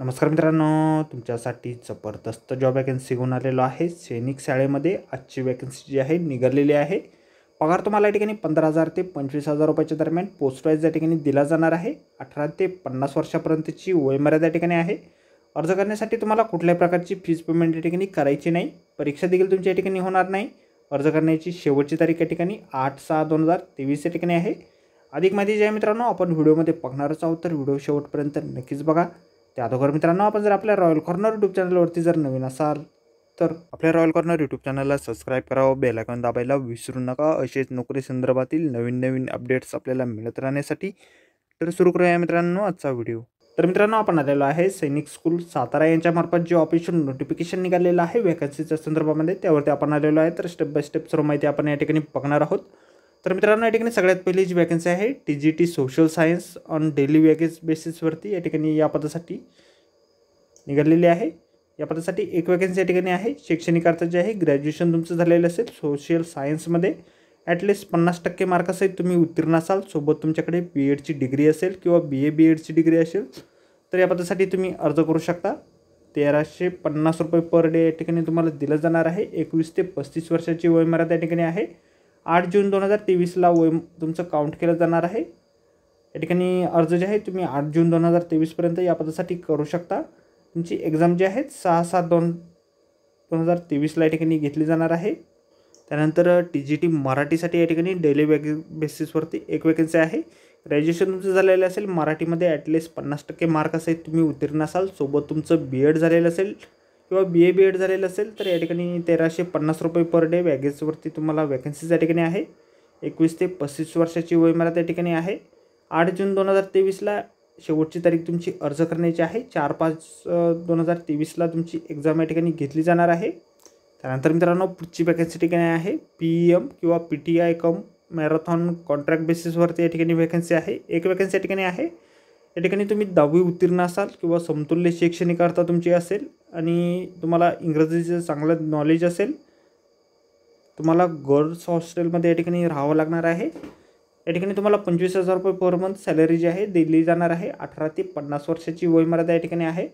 नमस्कार मित्रांनो तुमच्यासाठी जबरदस्त जॉब वॅकन्सी घेऊन आलेलो आहे सैनिक शाळेमध्ये आजची वॅकन्सी जी आहे निघालेली आहे पगार तुम्हाला या ठिकाणी पंधरा हजार ते पंचवीस हजार रुपयाच्या दरम्यान पोस्ट वाईज या ठिकाणी दिला जाणार आहे अठरा ते पन्नास वर्षापर्यंतची वयमर्यादा या ठिकाणी आहे अर्ज करण्यासाठी तुम्हाला कुठल्याही प्रकारची फीज पेमेंट या ठिकाणी करायची नाही परीक्षा देखील तुमच्या या ठिकाणी होणार नाही अर्ज करण्याची शेवटची तारीख या ठिकाणी आठ सहा दोन हजार तेवीस या ठिकाणी आहे अधिक माहिती जे आहे मित्रांनो आपण व्हिडिओमध्ये बघणारच आहोत तर व्हिडिओ शेवटपर्यंत नक्कीच बघा त्या अगोदर मित्रांनो आपण जर आपल्या रॉयल कॉर्नर यूट्यूब चॅनलवरती जर नवीन असाल तर आपल्या रॉयल कॉर्नर यूट्यूब चॅनलला सबस्क्राईब करावं बेलायकॉन दाबायला विसरू नका असेच नोकरी संदर्भातील नवीन नवीन अपडेट्स आपल्याला मिळत राहण्यासाठी तर सुरू करूया मित्रांनो आजचा व्हिडिओ तर मित्रांनो आपण आलेलो आहे सैनिक स्कूल सातारा यांच्यामार्फत जे ऑफिशियल नोटिफिकेशन निघालेलं आहे व्हॅकन्सीच्या संदर्भामध्ये त्यावरती आपण आलेलो आहे तर स्टेप बाय स्टेप सर्व माहिती आपण या ठिकाणी बघणार आहोत तर मित्रांनो या ठिकाणी सगळ्यात पहिली जी वॅकन्सी आहे T G T social science on daily wages बेसिसवरती या ठिकाणी या पदासाठी निघालेली आहे या पदासाठी एक वॅकन्सी या ठिकाणी आहे शैक्षणिक अर्थ जे आहे ग्रॅज्युएशन तुमचं झालेलं असेल सोशल सायन्समध्ये ॲटलिस्ट पन्नास टक्के मार्कासहित तुम्ही उत्तीर्ण असाल सोबत तुमच्याकडे बी एडची डिग्री असेल किंवा बी ए बी एडची डिग्री असेल तर या पदासाठी तुम्ही अर्ज करू शकता तेराशे पन्नास रुपये पर डे या ठिकाणी तुम्हाला दिलं जाणार आहे एकवीस ते पस्तीस वर्षाची वयमर्यादा या ठिकाणी आहे आठ जून दोन हजार तेवीसला वय तुमचं काउंट केलं जाणार आहे या ठिकाणी अर्ज जे आहे तुम्ही आठ जून दोन हजार तेवीसपर्यंत या पदासाठी करू शकता तुमची एक्झाम जी आहे सहा सात दोन दोन हजार तेवीसला या ठिकाणी घेतली जाणार आहे त्यानंतर टी जी टी मराठीसाठी या ठिकाणी डेली वेग बेसिसवरती एक वेकन्सी आहे ग्रॅज्युएशन तुमचं झालेलं असेल मराठीमध्ये ॲटलिस्ट पन्नास टक्के मार्क असेल तुम्ही उत्तीर्ण असाल सोबत तुमचं बी एड झालेलं असेल किंवा बी ए बी एड झालेलं असेल तर या ठिकाणी तेराशे पन्नास रुपये पर डे वॅगेजवरती तुम्हाला वॅकन्सीज या ठिकाणी आहे एकवीस ते पस्तीस वर्षाची वय मला त्या ठिकाणी आहे आठ जून दोन हजार तेवीसला शेवटची तारीख तुमची अर्ज करण्याची आहे चार पाच दोन हजार तेवीसला तुमची एक्झाम या ठिकाणी घेतली जाणार आहे त्यानंतर मित्रांनो पुढची वॅकन्सी ठिकाणी आहे पी एम e किंवा P T I cum marathon contract बेसिसवरती या ठिकाणी वॅकन्सी आहे एक वॅकन्सी या ठिकाणी आहे या ठिकाणी तुम्ही दहावी उत्तीर्ण असाल किंवा समतुल्य शैक्षणिक अर्थ तुमची असेल आणि तुम्हाला इंग्रजीचं चांगलं नॉलेज असेल तुम्हाला गर्ल्स हॉस्टेलमध्ये या ठिकाणी राहावं लागणार आहे या ठिकाणी तुम्हाला पंचवीस हजार रुपये पर मंथ सॅलरी जी आहे दिली जाणार आहे अठरा ते पन्नास वर्षाची वयमर्यादा या ठिकाणी आहे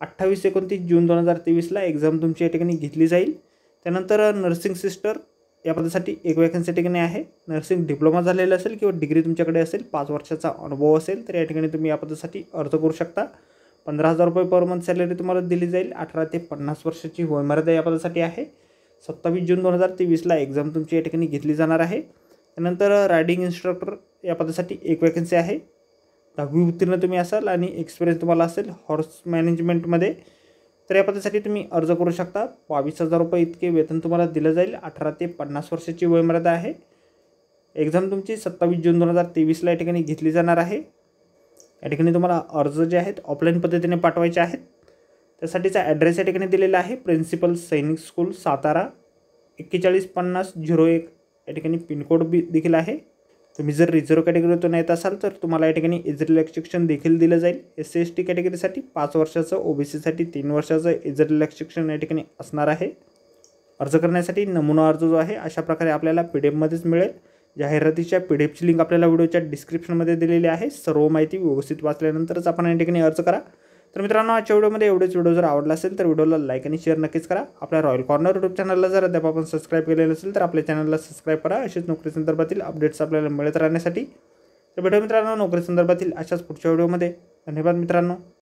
अठ्ठावीस एकोणतीस जून दोन हजार तेवीसला एक्झाम तुमची या ठिकाणी घेतली जाईल त्यानंतर नर्सिंग सिस्टर या पदासाठी एक वॅकन्सी ठिकाणी आहे नर्सिंग डिप्लोमा झालेला असेल किंवा डिग्री तुमच्याकडे असेल पाच वर्षाचा अनुभव असेल तर या ठिकाणी तुम्ही या पदासाठी अर्ज करू शकता पंधरा हजार रुपये पर मंथ सॅलरी तुम्हाला दिली जाईल अठरा ते पन्नास वर्षाची वयमर्यादा या पदासाठी आहे सत्तावीस जून दोन हजार तेवीसला एक्झाम तुमची या ठिकाणी घेतली जाणार आहे त्यानंतर रायडिंग इन्स्ट्रक्टर या पदासाठी एक वॅकन्सी आहे दहावी उत्तीर्ण तुम्ही असाल आणि एक्सपिरियन्स तुम्हाला असेल हॉर्स मॅनेजमेंटमध्ये तर या पदासाठी तुम्ही अर्ज करू शकता बावीस हजार रुपये इतके वेतन तुम्हाला दिलं जाईल अठरा ते पन्नास वर्षाची वयमर्यादा आहे एक्झाम तुमची सत्तावीस जून दोन हजार तेवीसला या ठिकाणी घेतली जाणार आहे या ठिकाणी तुम्हाला अर्ज जे आहेत ऑफलाईन पद्धतीने पाठवायचे आहेत त्यासाठीचा ॲड्रेस या ठिकाणी दिलेला आहे प्रिन्सिपल सैनिक स्कूल सातारा एक्केचाळीस पन्नास झिरो एक या ठिकाणी पिनकोड बी देखील आहे तुम्ही जर रिझर्व्ह कॅटेगरीतून येत असाल तर तुम्हाला या ठिकाणी एज रिलॅक्सेशन देखील दिलं जाईल एस सी एस टी कॅटेगरीसाठी पाच वर्षाचं सीसाठी तीन वर्षाचं एज रिलॅक्सेशन या ठिकाणी असणार आहे अर्ज करण्यासाठी नमुना अर्ज जो आहे अशा प्रकारे आपल्याला पी डी एफमध्येच मिळेल जाहिरातीच्या पी डी एफची लिंक आपल्याला व्हिडिओच्या डिस्क्रिप्शनमध्ये दिलेली आहे सर्व माहिती व्यवस्थित वाचल्यानंतरच आपण या ठिकाणी अर्ज करा तर मित्रांनो आजच्या व्हिडिओमध्ये एवढेच व्हिडिओ जर आवडला असेल तर व्हिडिओला लाईक आणि शेअर नक्कीच करा आपल्या रॉयल कॉर्नर यूट्यूब चॅनलला जर अद्याप आपण सबस्क्राईब केलेलं असेल तर आपल्या चॅनलला सबस्क्राईब करा असेच नोकरी संदर्भातील अपडेट्स आपल्याला मिळत राहण्यासाठी तर भेटू मित्रांनो नोकरी संदर्भातील अशाच पुढच्या व्हिडिओमध्ये धन्यवाद मित्रांनो